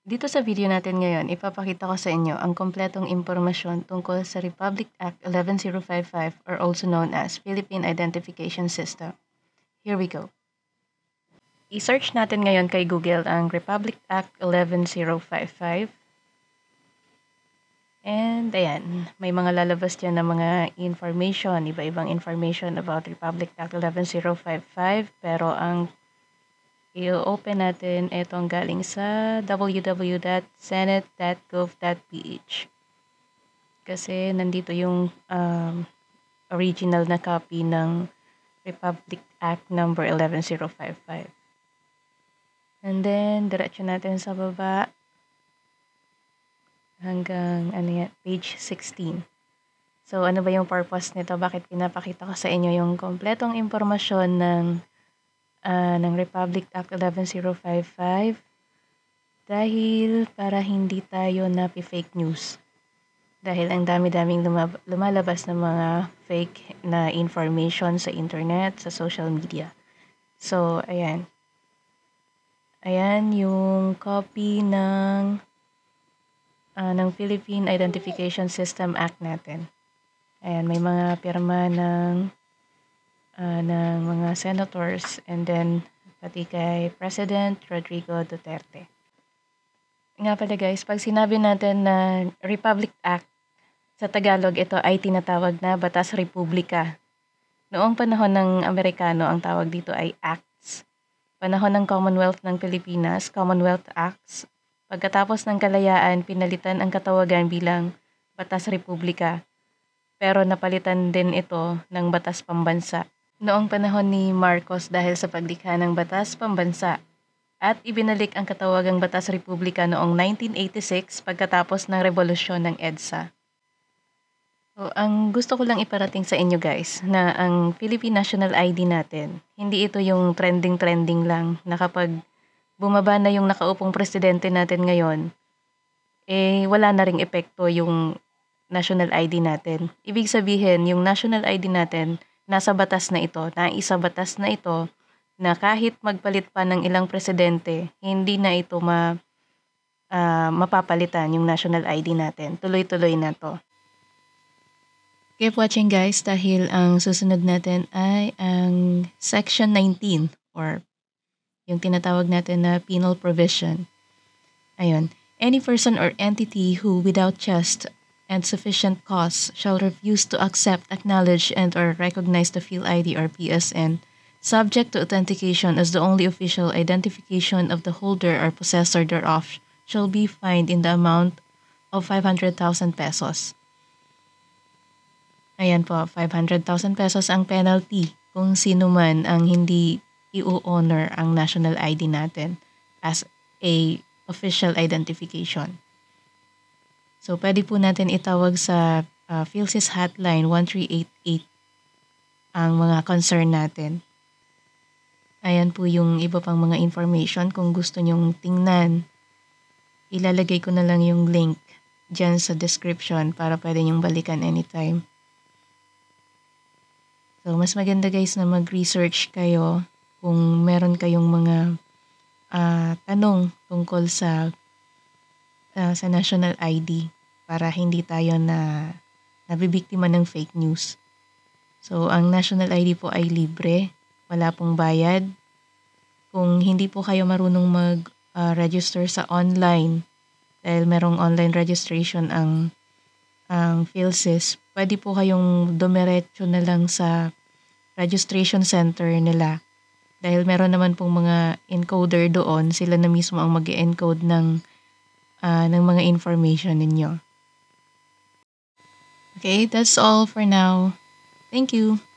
Dito sa video natin ngayon, ipapakita ko sa inyo ang kompletong impormasyon tungkol sa Republic Act 11055 or also known as Philippine Identification System. Here we go. I-search natin ngayon kay Google ang Republic Act 11055. And ayan, may mga lalabas dyan na mga information, iba-ibang information about Republic Act 11055 pero ang i-open natin itong galing sa www.senate.gov.ph kasi nandito yung um, original na copy ng Republic Act number 11055. And then, diretso natin sa baba hanggang ano yan, page 16. So, ano ba yung purpose nito? Bakit pinapakita ko sa inyo yung kompletong impormasyon ng uh, ng Republic Act 11055 dahil para hindi tayo na fake news. Dahil ang dami-daming lumab- lumalabas ng mga fake na information sa internet, sa social media. So, ayan. Ayan yung copy ng uh, ng Philippine Identification System Act natin. Ayan, may mga pirma ng uh, ng mga senators and then pati kay President Rodrigo Duterte. Nga pala guys, pag sinabi natin na Republic Act, sa Tagalog ito ay tinatawag na Batas Republika. Noong panahon ng Amerikano, ang tawag dito ay Acts. Panahon ng Commonwealth ng Pilipinas, Commonwealth Acts. Pagkatapos ng kalayaan, pinalitan ang katawagan bilang Batas Republika. Pero napalitan din ito ng Batas Pambansa noong panahon ni Marcos dahil sa paglikha ng Batas Pambansa at ibinalik ang katawagang Batas Republika noong 1986 pagkatapos ng rebolusyon ng EDSA. So, ang gusto ko lang iparating sa inyo guys na ang Philippine National ID natin, hindi ito yung trending-trending lang na kapag bumaba na yung nakaupong presidente natin ngayon, eh wala na ring epekto yung national ID natin. Ibig sabihin, yung national ID natin, nasa batas na ito, na isa batas na ito na kahit magpalit pa ng ilang presidente, hindi na ito ma, uh, mapapalitan yung national ID natin. Tuloy-tuloy na to. Keep watching guys dahil ang susunod natin ay ang Section 19 or yung tinatawag natin na penal provision. Ayun. Any person or entity who without just and sufficient cause shall refuse to accept, acknowledge, and or recognize the field ID or PSN, subject to authentication as the only official identification of the holder or possessor thereof shall be fined in the amount of 500,000 pesos. Ayan po, 500,000 pesos ang penalty kung sino man ang hindi i-honor ang national ID natin as a official identification. So, pwede po natin itawag sa uh, PhilSys hotline 1388 ang mga concern natin. Ayan po yung iba pang mga information kung gusto nyong tingnan. Ilalagay ko na lang yung link dyan sa description para pwede nyong balikan anytime. So, mas maganda guys na mag-research kayo kung meron kayong mga uh, tanong tungkol sa sa, ah, sa national ID para hindi tayo na nabibiktima ng fake news. So, ang national ID po ay libre, wala pong bayad. Kung hindi po kayo marunong mag-register ah, uh, sa online, dahil merong online registration ang ang PhilSys, pwede po kayong dumiretso na lang sa registration center nila. Dahil meron naman pong mga encoder doon, sila na mismo ang mag encode ng uh, ng mga information ninyo. Okay, that's all for now. Thank you.